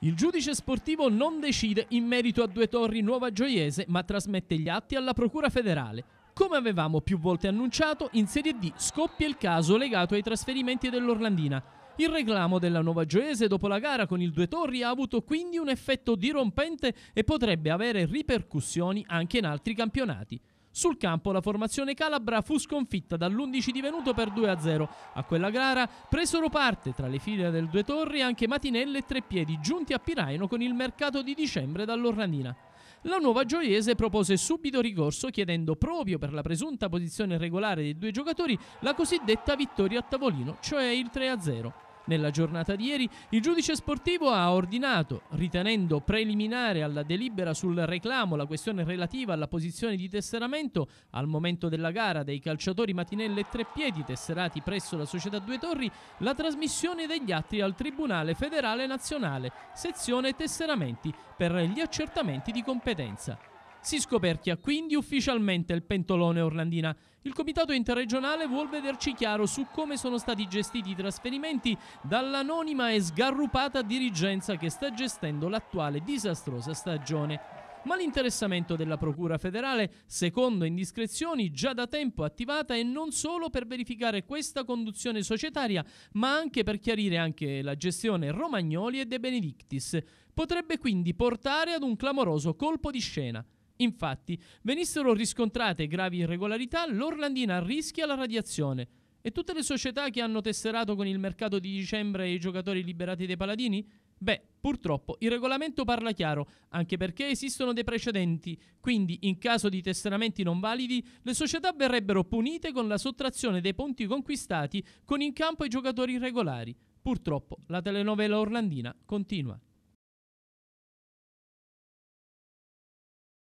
Il giudice sportivo non decide in merito a Due Torri Nuova Gioiese, ma trasmette gli atti alla Procura federale. Come avevamo più volte annunciato, in Serie D scoppia il caso legato ai trasferimenti dell'Orlandina. Il reclamo della Nuova Gioiese dopo la gara con il Due Torri ha avuto quindi un effetto dirompente e potrebbe avere ripercussioni anche in altri campionati. Sul campo la formazione calabra fu sconfitta dall'11 divenuto per 2-0. A quella gara presero parte tra le file del Due Torri anche Matinelle e Treppiedi giunti a Piraino con il mercato di dicembre dall'Orranina. La nuova gioiese propose subito ricorso chiedendo proprio per la presunta posizione regolare dei due giocatori la cosiddetta vittoria a tavolino, cioè il 3-0. Nella giornata di ieri il giudice sportivo ha ordinato, ritenendo preliminare alla delibera sul reclamo la questione relativa alla posizione di tesseramento al momento della gara dei calciatori Matinelle e Treppiedi tesserati presso la società Due Torri, la trasmissione degli atti al Tribunale Federale Nazionale, sezione tesseramenti, per gli accertamenti di competenza. Si scoperchia quindi ufficialmente il pentolone orlandina. Il comitato interregionale vuol vederci chiaro su come sono stati gestiti i trasferimenti dall'anonima e sgarrupata dirigenza che sta gestendo l'attuale disastrosa stagione. Ma l'interessamento della Procura federale, secondo indiscrezioni, già da tempo attivata è non solo per verificare questa conduzione societaria, ma anche per chiarire anche la gestione Romagnoli e De Benedictis, potrebbe quindi portare ad un clamoroso colpo di scena. Infatti, venissero riscontrate gravi irregolarità, l'Orlandina rischia la radiazione. E tutte le società che hanno tesserato con il mercato di dicembre i giocatori liberati dai paladini? Beh, purtroppo il regolamento parla chiaro, anche perché esistono dei precedenti, quindi in caso di tesseramenti non validi le società verrebbero punite con la sottrazione dei punti conquistati con in campo i giocatori irregolari. Purtroppo la telenovela orlandina continua.